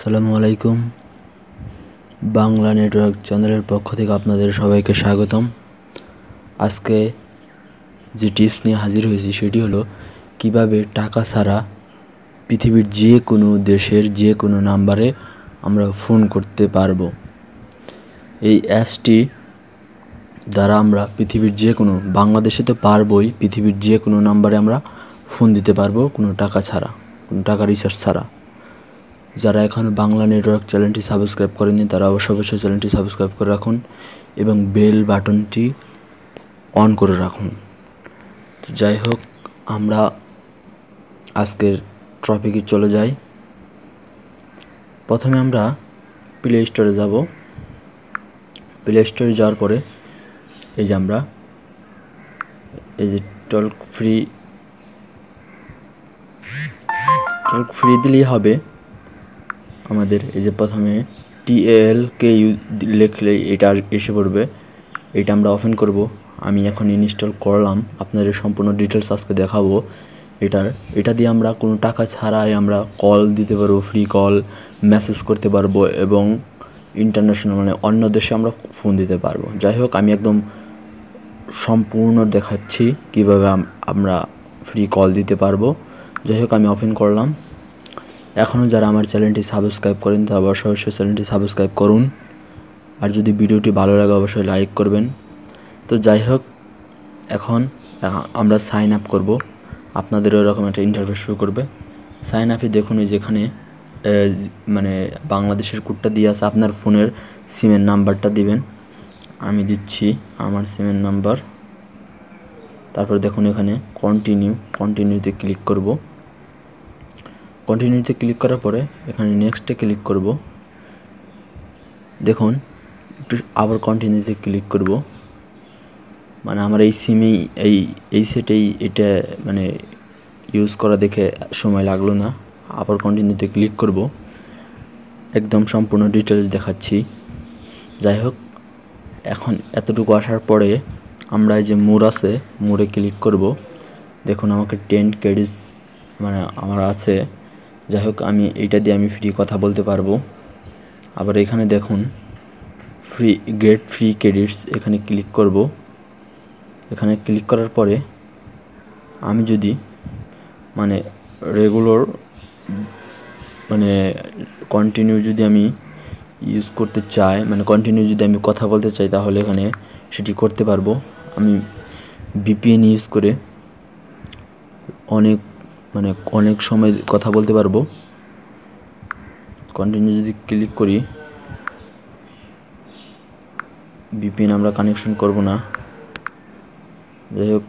সালামু আলাইকুম বাংলা নেটওয়ার্ক চ্যানেলের পক্ষ থেকে আপনাদের সবাইকে স্বাগতম আজকে যে টিপস নিয়ে হাজির হয়েছি সেটি হলো কিভাবে টাকা ছাড়া পৃথিবীর যে কোনো দেশের যে কোনো নাম্বারে আমরা ফোন করতে পারবো এই অ্যাপসটি দ্বারা আমরা পৃথিবীর যে কোনো বাংলাদেশে তো পারবই পৃথিবীর যে কোনো নাম্বারে আমরা ফোন দিতে পারবো কোনো টাকা ছাড়া কোনো টাকা রিচার্জ ছাড়া যারা এখনও বাংলা নেটওয়ার্ক চ্যানেলটি সাবস্ক্রাইব করেনি তারা অবশ্য অবশ্যই চ্যানেলটি সাবস্ক্রাইব করে রাখুন এবং বেল বাটনটি অন করে রাখুন তো যাই হোক আমরা আজকের টপিকে চলে যাই প্রথমে আমরা প্লে স্টোরে যাব প্লে স্টোরে যাওয়ার পরে এই যে আমরা এই যে টল্ক ফ্রি টল্ক ফ্রি দিলেই হবে আমাদের এই যে প্রথমে টিএলকে ইউ লেখলে এটা এসে পড়বে এটা আমরা ওপেন করব আমি এখন ইনস্টল করলাম আপনাদের সম্পূর্ণ ডিটেলস আজকে দেখাবো এটার এটা দিয়ে আমরা কোনো টাকা ছাড়াই আমরা কল দিতে পারবো ফ্রি কল মেসেজ করতে পারবো এবং ইন্টারন্যাশনাল মানে অন্য দেশে আমরা ফোন দিতে পারবো যাই হোক আমি একদম সম্পূর্ণ দেখাচ্ছি কিভাবে আমরা ফ্রি কল দিতে পারবো যাই হোক আমি ওপেন করলাম এখনও যারা আমার চ্যানেলটি সাবস্ক্রাইব করেন তারা অবশ্যই অবশ্যই চ্যানেলটি সাবস্ক্রাইব করুন আর যদি ভিডিওটি ভালো লাগে অবশ্যই লাইক করবেন তো যাই হোক এখন আমরা সাইন আপ করবো আপনাদেরও এরকম একটা ইন্টারভিউ শুরু করবে সাইন আপে দেখুন যেখানে মানে বাংলাদেশের কুটটা দিয়ে আছে আপনার ফোনের সিমের নাম্বারটা দিবেন আমি দিচ্ছি আমার সিমের নাম্বার তারপর দেখুন এখানে কন্টিনিউ কন্টিনিউতে ক্লিক করব কন্টিনিউতে ক্লিক করার পরে এখানে নেক্সটে ক্লিক করব দেখুন একটু আবার কন্টিনিউতে ক্লিক করব মানে আমার এই সিমেই এই এই সেটেই এটা মানে ইউজ করা দেখে সময় লাগলো না আবার কন্টিনিউতে ক্লিক করব একদম সম্পূর্ণ ডিটেলস দেখাচ্ছি যাই হোক এখন এতটুকু আসার পরে আমরা এই যে মোড় আছে মোড়ে ক্লিক করব দেখুন আমাকে টেন কেডিস মানে আমার আছে যাই হোক আমি এইটা দিয়ে আমি ফ্রি কথা বলতে পারবো আবার এখানে দেখুন ফ্রি গেট ফ্রি ক্রেডিটস এখানে ক্লিক করব এখানে ক্লিক করার পরে আমি যদি মানে রেগুলার মানে কন্টিনিউ যদি আমি ইউজ করতে চাই মানে কন্টিনিউ যদি আমি কথা বলতে চাই তাহলে এখানে সেটি করতে পারবো আমি বিপিএন ইউজ করে অনেক মানে অনেক সময় কথা বলতে পারবো কন্টিনিউ যদি ক্লিক করি বিপিএন আমরা কানেকশন করব না যাই হোক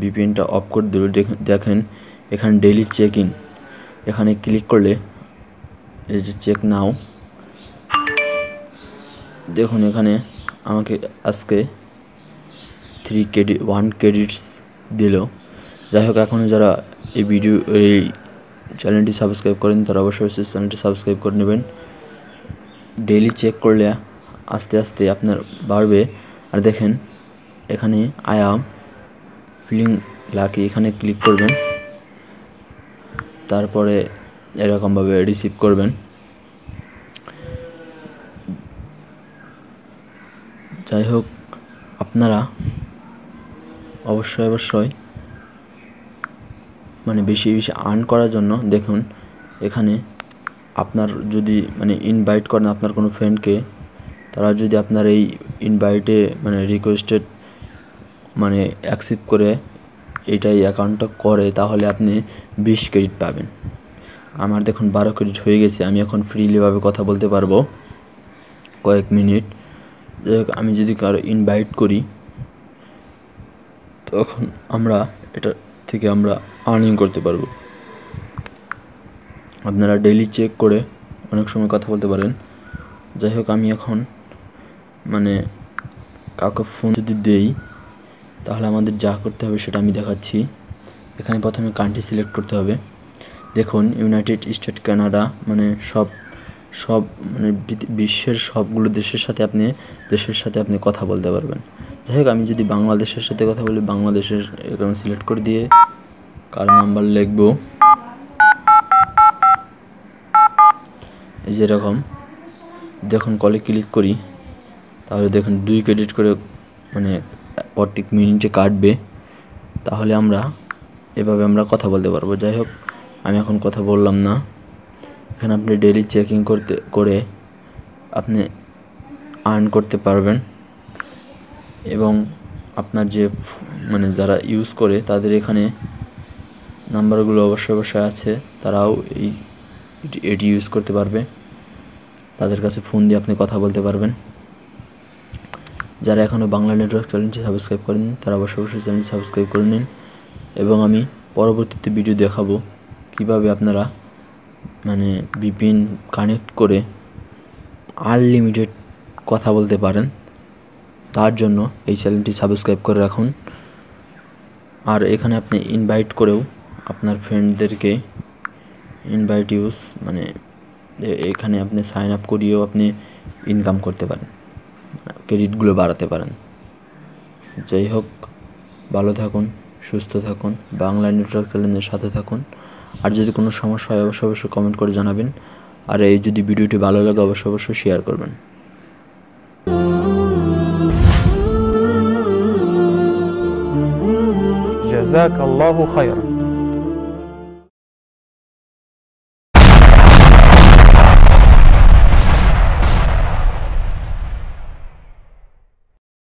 বিপিএনটা অফ করে দিল দেখেন এখানে ডেলি চেক ইন এখানে ক্লিক করলে এই যে চেক নাও দেখুন এখানে আমাকে আজকে থ্রি ক্রেডিট ওয়ান ক্রেডিটস দিল যাই হোক এখন যারা এই ভিডিও এই চ্যানেলটি সাবস্ক্রাইব করেন তারা অবশ্যই চ্যানেলটি সাবস্ক্রাইব করে নেবেন ডেইলি চেক করলে আস্তে আস্তে আপনার বাড়বে আর দেখেন এখানে আই আম ফিলিং লাকি এখানে ক্লিক করবেন তারপরে এরকমভাবে রিসিভ করবেন যাই হোক আপনারা অবশ্যই অবশ্যই মানে বেশি বেশি আর্ন করার জন্য দেখুন এখানে আপনার যদি মানে ইনভাইট করেন আপনার কোনো ফ্রেন্ডকে তারা যদি আপনার এই ইনভাইটে মানে রিকোয়েস্টেড মানে অ্যাকসেপ্ট করে এই অ্যাকাউন্টটা করে তাহলে আপনি বিশ ক্রেডিট পাবেন আমার দেখুন বারো ক্রেডিট হয়ে গেছে আমি এখন ফ্রিলিভাবে কথা বলতে পারবো কয়েক মিনিট আমি যদি কারো ইনভাইট করি তখন আমরা এটা থেকে আমরা আর্নিং করতে পারবো আপনারা ডেইলি চেক করে অনেক সময় কথা বলতে পারেন যাই হোক আমি এখন মানে কাউকে ফোন যদি দেই তাহলে আমাদের যা করতে হবে সেটা আমি দেখাচ্ছি এখানে প্রথমে কান্ট্রি সিলেক্ট করতে হবে দেখুন ইউনাইটেড স্টেট কানাডা মানে সব সব মানে বিশ্বের সবগুলো দেশের সাথে আপনি দেশের সাথে আপনি কথা বলতে পারবেন যাই হোক আমি যদি বাংলাদেশের সাথে কথা বলি বাংলাদেশের এরকম সিলেক্ট করে দিয়ে কার নাম্বার লিখব এই যেরকম যখন কলে ক্লিক করি তাহলে দেখুন দুই ক্রেডিট করে মানে প্রত্যেক মিনিটে কাটবে তাহলে আমরা এভাবে আমরা কথা বলতে পারবো যাই হোক আমি এখন কথা বললাম না এখানে আপনি ডেলি চেকিং করতে করে আপনি আর্ন করতে পারবেন এবং আপনার যে মানে যারা ইউজ করে তাদের এখানে নাম্বারগুলো অবশ্য অবশ্যই আছে তারাও এই এটি ইউজ করতে পারবে তাদের কাছে ফোন দিয়ে আপনি কথা বলতে পারবেন যারা এখনও বাংলা নেটওয়ার্ক চ্যানেলটি সাবস্ক্রাইব করেন তারা অবশ্যই অবশ্যই চ্যানেলটি সাবস্ক্রাইব করে নিন এবং আমি পরবর্তীতে ভিডিও দেখাবো কিভাবে আপনারা মানে বিপিন কানেক্ট করে আনলিমিটেড কথা বলতে পারেন তার জন্য এই চ্যানেলটি সাবস্ক্রাইব করে রাখুন আর এখানে আপনি ইনভাইট করেও আপনার ফ্রেন্ডদেরকে ইনভাইট ইউজ মানে এখানে আপনি সাইন আপ করিয়েও আপনি ইনকাম করতে পারেন ক্রেডিটগুলো বাড়াতে পারেন যাই হোক ভালো থাকুন সুস্থ থাকুন বাংলা নেটওয়ার্ক চ্যানেলের সাথে থাকুন আর যদি কোনো সমস্যা হয় অবশ্যই অবশ্যই কমেন্ট করে জানাবেন আর এই যদি ভিডিওটি ভালো লাগে অবশ্যই অবশ্যই শেয়ার করবেন جزاك الله خيرا